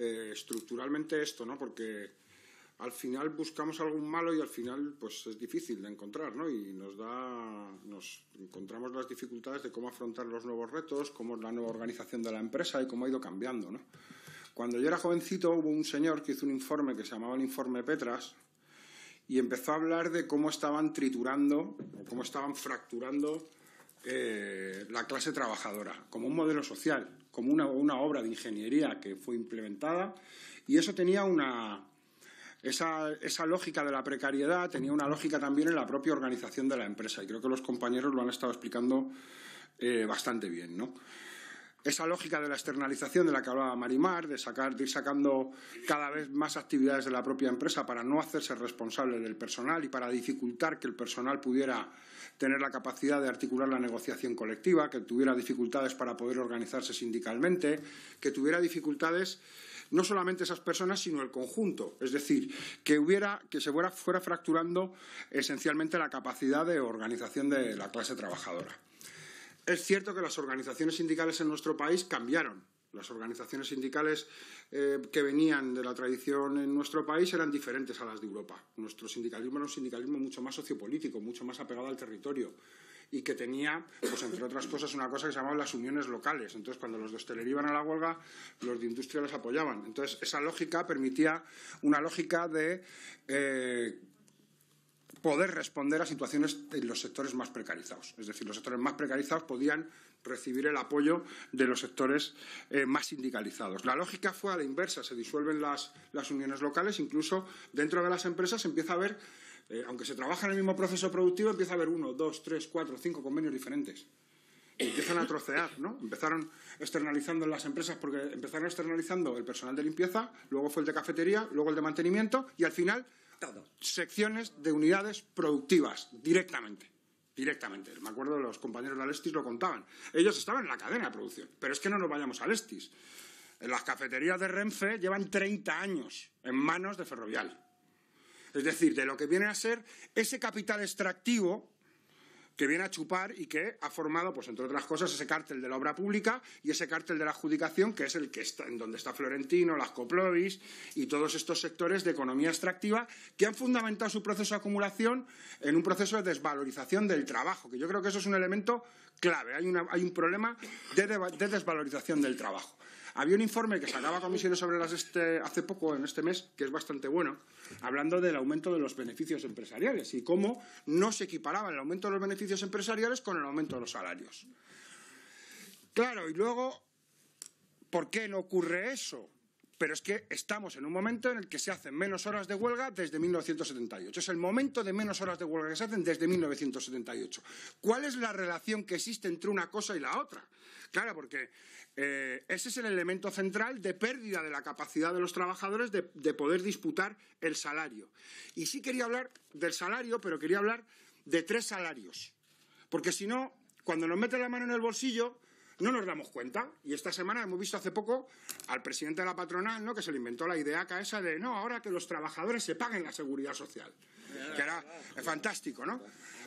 Eh, estructuralmente esto, ¿no? Porque al final buscamos algún malo y al final pues es difícil de encontrar, ¿no? Y nos da, nos encontramos las dificultades de cómo afrontar los nuevos retos, cómo es la nueva organización de la empresa y cómo ha ido cambiando, ¿no? Cuando yo era jovencito hubo un señor que hizo un informe que se llamaba el informe Petras y empezó a hablar de cómo estaban triturando cómo estaban fracturando eh, la clase trabajadora como un modelo social como una, obra de ingeniería que fue implementada y eso tenía una, esa, lógica de la precariedad tenía una lógica también en la propia organización de la empresa y creo que los compañeros lo han estado explicando eh, bastante bien. Esa lógica de la externalización de la que hablaba Marimar, de, sacar, de ir sacando cada vez más actividades de la propia empresa para no hacerse responsable del personal y para dificultar que el personal pudiera tener la capacidad de articular la negociación colectiva, que tuviera dificultades para poder organizarse sindicalmente, que tuviera dificultades no solamente esas personas, sino el conjunto. Es decir, que, hubiera, que se fuera, fuera fracturando esencialmente la capacidad de organización de la clase trabajadora. Es cierto que las organizaciones sindicales en nuestro país cambiaron las organizaciones sindicales eh, que venían de la tradición en nuestro país eran diferentes a las de Europa. Nuestro sindicalismo era un sindicalismo mucho más sociopolítico, mucho más apegado al territorio y que tenía, pues entre otras cosas, una cosa que se llamaba las uniones locales. Entonces, cuando los de hostelería iban a la huelga, los de industria los apoyaban. Entonces, esa lógica permitía una lógica de eh, poder responder a situaciones en los sectores más precarizados. Es decir, los sectores más precarizados podían recibir el apoyo de los sectores eh, más sindicalizados. La lógica fue a la inversa, se disuelven las, uniones locales, incluso dentro de las empresas empieza a haber, eh, aunque se trabaja en el mismo proceso productivo, empieza a haber uno, dos, tres, cuatro, cinco convenios diferentes. empiezan a trocear, ¿no? Empezaron externalizando las empresas porque empezaron externalizando el personal de limpieza, luego fue el de cafetería, luego el de mantenimiento y al final secciones de unidades productivas directamente directamente. Me acuerdo, los compañeros de Alestis lo contaban. Ellos estaban en la cadena de producción, pero es que no nos vayamos a Alestis. las cafeterías de Renfe llevan 30 años en manos de Ferrovial. Es decir, de lo que viene a ser ese capital extractivo que viene a chupar y que ha formado, pues entre otras cosas, ese cártel de la obra pública y ese cártel de la adjudicación, que es el que está, en donde está Florentino, las Coplovis y todos estos sectores de economía extractiva que han fundamentado su proceso de acumulación en un proceso de desvalorización del trabajo, que yo creo que eso es un elemento clave. Hay, un problema de desvalorización del trabajo. Había un informe que sacaba Comisiones Obreras este, hace poco, en este mes, que es bastante bueno, hablando del aumento de los beneficios empresariales y cómo no se equiparaba el aumento de los beneficios empresariales con el aumento de los salarios. Claro, y luego, ¿por qué no ocurre eso? Pero es que estamos en un momento en el que se hacen menos horas de huelga desde 1978. Es el momento de menos horas de huelga que se hacen desde 1978. ¿Cuál es la relación que existe entre una cosa y la otra? Claro, porque eh, ese es el elemento central de pérdida de la capacidad de los trabajadores de, poder disputar el salario. Y sí quería hablar del salario, pero quería hablar de tres salarios. Porque si no, cuando nos meten la mano en el bolsillo, no nos damos cuenta. Y esta semana hemos visto hace poco al presidente de la patronal, ¿no? que se le inventó la idea esa de no, ahora que los trabajadores se paguen la seguridad social que era fantástico, ¿no?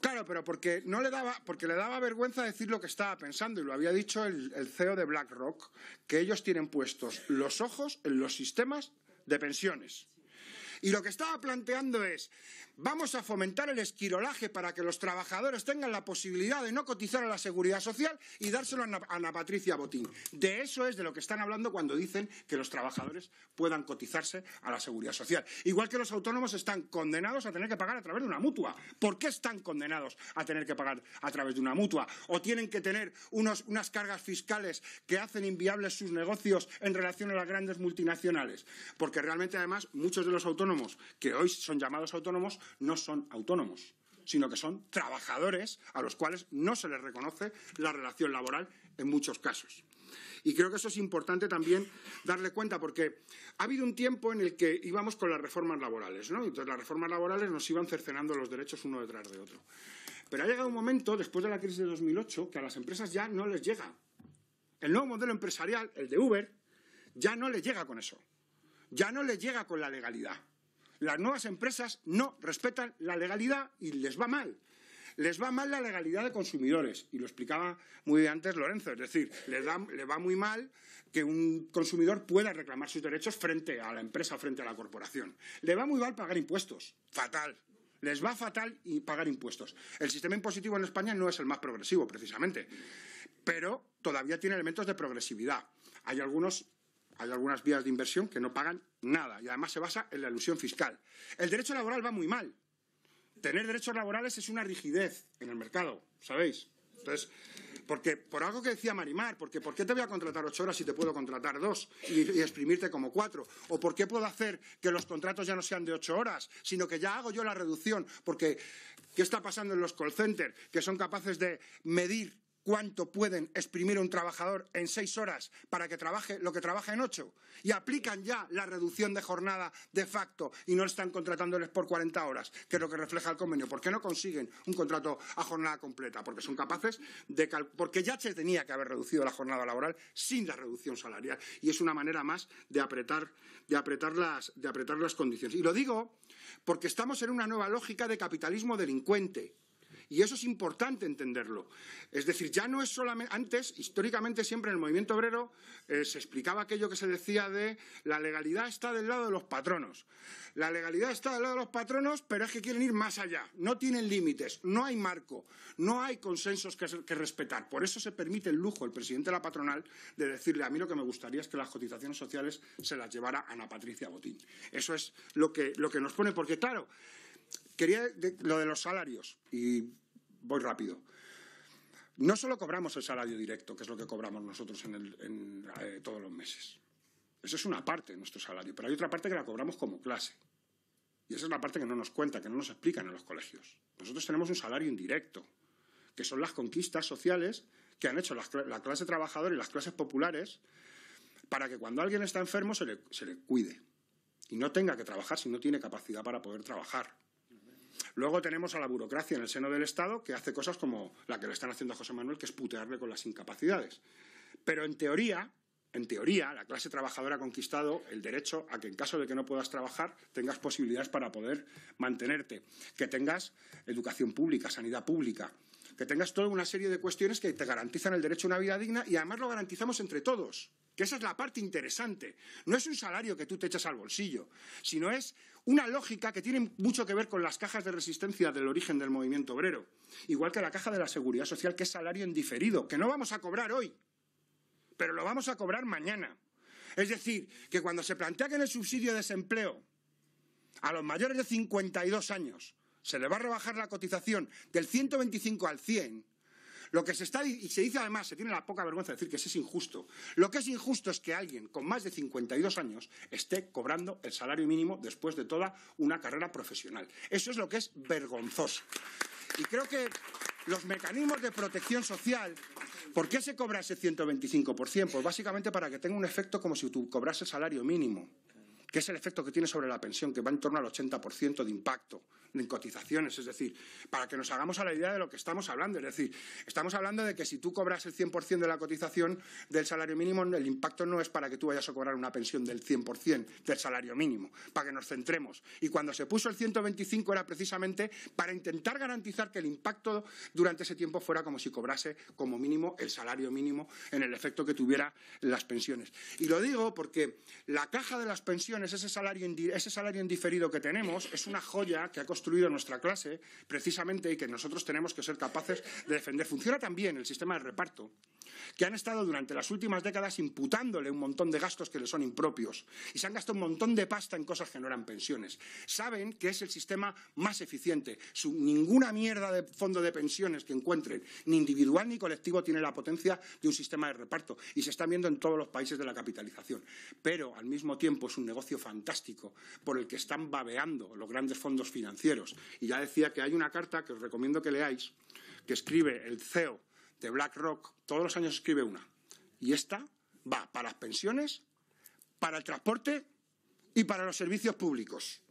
Claro, pero porque no le daba, porque le daba vergüenza decir lo que estaba pensando, y lo había dicho el, el CEO de BlackRock, que ellos tienen puestos los ojos en los sistemas de pensiones. Y lo que estaba planteando es, Vamos a fomentar el esquirolaje para que los trabajadores tengan la posibilidad de no cotizar a la seguridad social y dárselo a Ana Patricia Botín. De eso es de lo que están hablando cuando dicen que los trabajadores puedan cotizarse a la seguridad social. Igual que los autónomos están condenados a tener que pagar a través de una mutua. ¿Por qué están condenados a tener que pagar a través de una mutua? ¿O tienen que tener unas cargas fiscales que hacen inviables sus negocios en relación a las grandes multinacionales? Porque realmente, además, muchos de los autónomos que hoy son llamados autónomos no son autónomos, sino que son trabajadores a los cuales no se les reconoce la relación laboral en muchos casos. Y creo que eso es importante también darle cuenta, porque ha habido un tiempo en el que íbamos con las reformas laborales, ¿no? Entonces las reformas laborales nos iban cercenando los derechos uno detrás de otro. Pero ha llegado un momento, después de la crisis de 2008, que a las empresas ya no les llega. El nuevo modelo empresarial, el de Uber, ya no les llega con eso. Ya no les llega con la legalidad. Las nuevas empresas no respetan la legalidad y les va mal. Les va mal la legalidad de consumidores, y lo explicaba muy bien antes Lorenzo, es decir, les, va muy mal que un consumidor pueda reclamar sus derechos frente a la empresa, frente a la corporación. Le va muy mal pagar impuestos, fatal, les va fatal pagar impuestos. El sistema impositivo en España no es el más progresivo, precisamente, pero todavía tiene elementos de progresividad. Hay algunos hay algunas vías de inversión que no pagan nada y además se basa en la ilusión fiscal. El derecho laboral va muy mal. Tener derechos laborales es una rigidez en el mercado, ¿sabéis? Entonces, porque por algo que decía Marimar, porque ¿por qué te voy a contratar ocho horas si te puedo contratar dos y, exprimirte como cuatro? ¿O por qué puedo hacer que los contratos ya no sean de ocho horas, sino que ya hago yo la reducción? Porque ¿qué está pasando en los call centers? Que son capaces de medir cuánto pueden exprimir un trabajador en seis horas para que trabaje lo que trabaja en ocho y aplican ya la reducción de jornada de facto y no están contratándoles por 40 horas, que es lo que refleja el convenio. ¿Por qué no consiguen un contrato a jornada completa? Porque son capaces de porque ya se tenía que haber reducido la jornada laboral sin la reducción salarial y es una manera más de apretar de apretar las de apretar las condiciones. Y lo digo porque estamos en una nueva lógica de capitalismo delincuente y eso es importante entenderlo. Es decir, ya no es solamente. Antes, históricamente, siempre en el movimiento obrero eh, se explicaba aquello que se decía de la legalidad está del lado de los patronos. La legalidad está del lado de los patronos, pero es que quieren ir más allá. No tienen límites, no hay marco, no hay consensos que, respetar. Por eso se permite el lujo el presidente de la patronal de decirle a mí lo que me gustaría es que las cotizaciones sociales se las llevara Ana Patricia Botín. Eso es lo que, lo que nos pone, porque claro. Quería lo de los salarios y voy rápido. No solo cobramos el salario directo, que es lo que cobramos nosotros en, eh, todos los meses. Eso es una parte de nuestro salario, pero hay otra parte que la cobramos como clase. Y esa es la parte que no nos cuenta, que no nos explican en los colegios. Nosotros tenemos un salario indirecto, que son las conquistas sociales que han hecho la clase trabajadora y las clases populares para que cuando alguien está enfermo se le cuide y no tenga que trabajar si no tiene capacidad para poder trabajar. Luego tenemos a la burocracia en el seno del Estado que hace cosas como la que le están haciendo José Manuel, que es putearle con las incapacidades. Pero en teoría, en teoría, la clase trabajadora ha conquistado el derecho a que en caso de que no puedas trabajar, tengas posibilidades para poder mantenerte, que tengas educación pública, sanidad pública, que tengas toda una serie de cuestiones que te garantizan el derecho a una vida digna y además lo garantizamos entre todos. Que esa es la parte interesante. No es un salario que tú te echas al bolsillo, sino es una lógica que tiene mucho que ver con las cajas de resistencia del origen del movimiento obrero, igual que la caja de la seguridad social, que es salario indiferido, que no vamos a cobrar hoy, pero lo vamos a cobrar mañana. Es decir, que cuando se plantea que en el subsidio de desempleo a los mayores de 52 años se le va a rebajar la cotización del 125 al 100, lo que se está y se dice además, se tiene la poca vergüenza de decir que eso es injusto. Lo que es injusto es que alguien con más de 52 años esté cobrando el salario mínimo después de toda una carrera profesional. Eso es lo que es vergonzoso. Y creo que los mecanismos de protección social, ¿por qué se cobra ese 125%? Pues básicamente para que tenga un efecto como si tú cobrase salario mínimo, que es el efecto que tiene sobre la pensión, que va en torno al 80% de impacto en cotizaciones. Es decir, para que nos hagamos a la idea de lo que estamos hablando. Es decir, estamos hablando de que si tú cobras el 100% de la cotización del salario mínimo, el impacto no es para que tú vayas a cobrar una pensión del 100% del salario mínimo, para que nos centremos. Y cuando se puso el 125 era precisamente para intentar garantizar que el impacto durante ese tiempo fuera como si cobrase como mínimo el salario mínimo en el efecto que tuviera las pensiones. Y lo digo porque la caja de las pensiones, ese salario, ese salario indiferido que tenemos, es una joya que ha costado construido nuestra clase precisamente y que nosotros tenemos que ser capaces de defender. Funciona también el sistema de reparto, que han estado durante las últimas décadas imputándole un montón de gastos que le son impropios y se han gastado un montón de pasta en cosas que no eran pensiones. Saben que es el sistema más eficiente. Su, ninguna mierda de fondo de pensiones que encuentren, ni individual ni colectivo, tiene la potencia de un sistema de reparto y se están viendo en todos los países de la capitalización. Pero al mismo tiempo es un negocio fantástico por el que están babeando los grandes fondos financieros y ya decía que hay una carta que os recomiendo que leáis, que escribe el CEO de BlackRock, todos los años escribe una. Y esta va para las pensiones, para el transporte y para los servicios públicos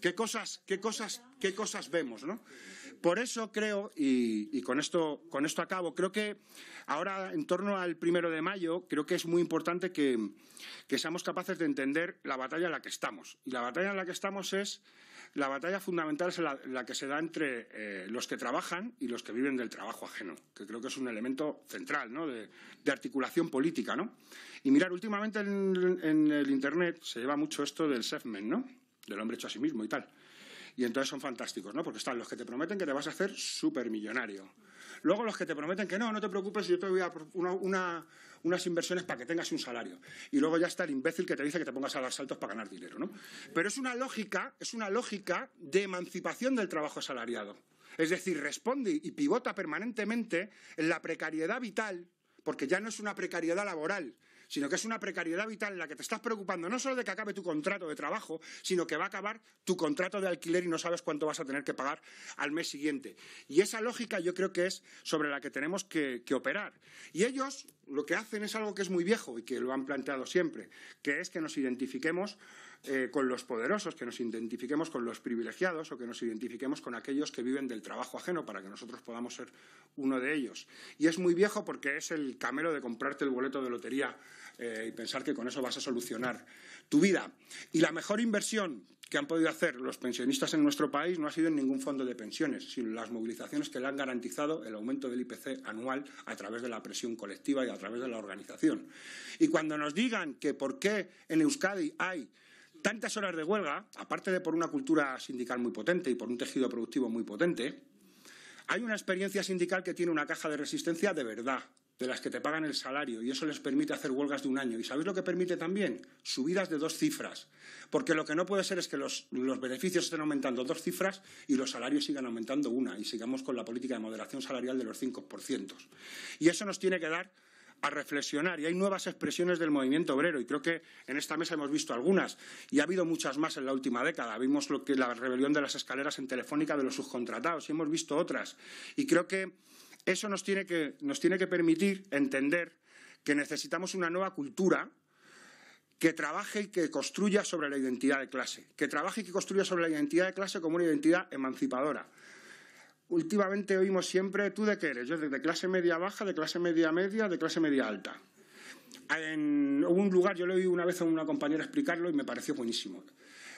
qué cosas, vemos, ¿no? Por eso creo, y, con esto, con esto acabo, creo que ahora, en torno al primero de mayo, creo que es muy importante que, seamos capaces de entender la batalla en la que estamos. Y la batalla en la que estamos es la batalla fundamental es la, que se da entre eh, los que trabajan y los que viven del trabajo ajeno, que creo que es un elemento central ¿no? de, articulación política. ¿no? Y mirar, últimamente en, en, el Internet se lleva mucho esto del SEFMEN, ¿no? del hombre hecho a sí mismo y tal. Y entonces son fantásticos, ¿no? Porque están los que te prometen que te vas a hacer súper millonario. Luego los que te prometen que no, no te preocupes, yo te voy a unas inversiones para que tengas un salario. Y luego ya está el imbécil que te dice que te pongas a dar saltos para ganar dinero, ¿no? Pero es una lógica, es una lógica de emancipación del trabajo asalariado. Es decir, responde y pivota permanentemente en la precariedad vital, porque ya no es una precariedad laboral, sino que es una precariedad vital en la que te estás preocupando no solo de que acabe tu contrato de trabajo, sino que va a acabar tu contrato de alquiler y no sabes cuánto vas a tener que pagar al mes siguiente. Y esa lógica yo creo que es sobre la que tenemos que, operar. Y ellos lo que hacen es algo que es muy viejo y que lo han planteado siempre, que es que nos identifiquemos eh, con los poderosos, que nos identifiquemos con los privilegiados o que nos identifiquemos con aquellos que viven del trabajo ajeno para que nosotros podamos ser uno de ellos. Y es muy viejo porque es el camelo de comprarte el boleto de lotería eh, y pensar que con eso vas a solucionar tu vida. Y la mejor inversión que han podido hacer los pensionistas en nuestro país no ha sido en ningún fondo de pensiones, sino las movilizaciones que le han garantizado el aumento del IPC anual a través de la presión colectiva y a través de la organización. Y cuando nos digan que por qué en Euskadi hay Tantas horas de huelga, aparte de por una cultura sindical muy potente y por un tejido productivo muy potente, hay una experiencia sindical que tiene una caja de resistencia de verdad, de las que te pagan el salario, y eso les permite hacer huelgas de un año. ¿Y sabéis lo que permite también? Subidas de dos cifras, porque lo que no puede ser es que los, beneficios estén aumentando dos cifras y los salarios sigan aumentando una, y sigamos con la política de moderación salarial de los 5%. Y eso nos tiene que dar a reflexionar. Y hay nuevas expresiones del movimiento obrero y creo que en esta mesa hemos visto algunas y ha habido muchas más en la última década. Vimos lo que la rebelión de las escaleras en Telefónica de los subcontratados y hemos visto otras. Y creo que eso nos tiene que, nos tiene que permitir entender que necesitamos una nueva cultura que trabaje y que construya sobre la identidad de clase, que trabaje y que construya sobre la identidad de clase como una identidad emancipadora, últimamente oímos siempre, ¿tú de qué eres? Yo de clase media baja, de clase media media, de clase media alta. En un lugar, yo lo oí una vez a una compañera explicarlo y me pareció buenísimo.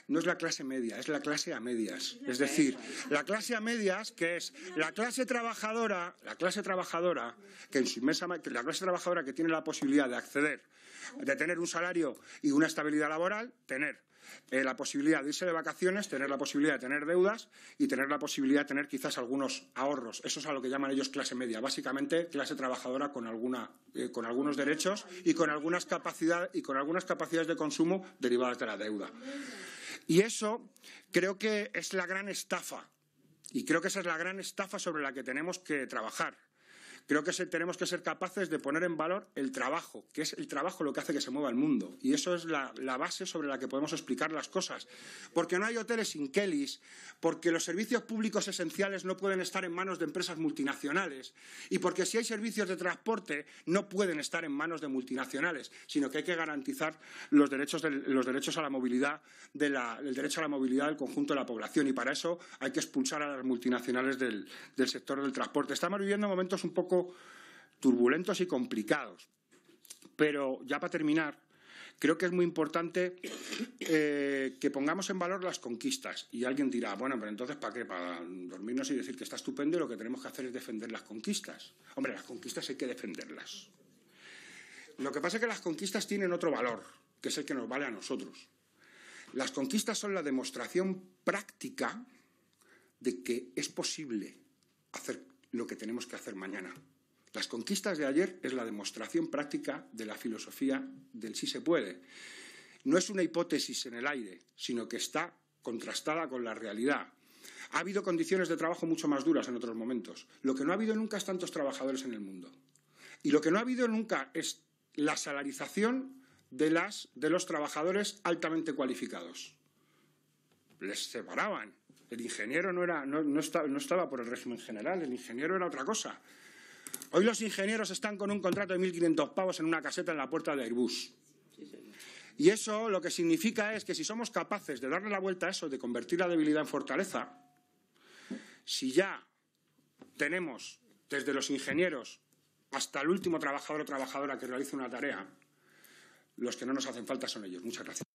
No es la clase media, es la clase a medias. Es decir, la clase a medias, que es la clase trabajadora, la clase trabajadora, que en su inmensa, la clase trabajadora que tiene la posibilidad de acceder de tener un salario y una estabilidad laboral, tener eh, la posibilidad de irse de vacaciones, tener la posibilidad de tener deudas y tener la posibilidad de tener quizás algunos ahorros. Eso es a lo que llaman ellos clase media, básicamente clase trabajadora con, eh, algunos derechos y con algunas, y con algunas capacidades de consumo derivadas de la deuda. Y eso creo que es la gran estafa. Y creo que esa es la gran estafa sobre la que tenemos que trabajar. Creo que tenemos que ser capaces de poner en valor el trabajo, que es el trabajo lo que hace que se mueva el mundo. Y eso es la, base sobre la que podemos explicar las cosas. Porque no hay hoteles sin Kellys, porque los servicios públicos esenciales no pueden estar en manos de empresas multinacionales y porque si hay servicios de transporte no pueden estar en manos de multinacionales, sino que hay que garantizar los derechos, los derechos a la movilidad, de derecho a la movilidad del conjunto de la población y para eso hay que expulsar a las multinacionales del, del sector del transporte. Estamos viviendo momentos un poco turbulentos y complicados. Pero ya para terminar, creo que es muy importante eh, que pongamos en valor las conquistas. Y alguien dirá, bueno, pero entonces ¿para qué? Para dormirnos y decir que está estupendo y lo que tenemos que hacer es defender las conquistas. Hombre, las conquistas hay que defenderlas. Lo que pasa es que las conquistas tienen otro valor, que es el que nos vale a nosotros. Las conquistas son la demostración práctica de que es posible hacer lo que tenemos que hacer mañana. Las conquistas de ayer es la demostración práctica de la filosofía del sí se puede. No es una hipótesis en el aire, sino que está contrastada con la realidad. Ha habido condiciones de trabajo mucho más duras en otros momentos. Lo que no ha habido nunca es tantos trabajadores en el mundo. Y lo que no ha habido nunca es la salarización de, de los trabajadores altamente cualificados. Les separaban el ingeniero no, era, no, estaba, no estaba por el régimen general, el ingeniero era otra cosa. Hoy los ingenieros están con un contrato de 1.500 pavos en una caseta en la puerta de Airbus. Y eso lo que significa es que si somos capaces de darle la vuelta a eso, de convertir la debilidad en fortaleza, si ya tenemos desde los ingenieros hasta el último trabajador o trabajadora que realice una tarea, los que no nos hacen falta son ellos. Muchas gracias.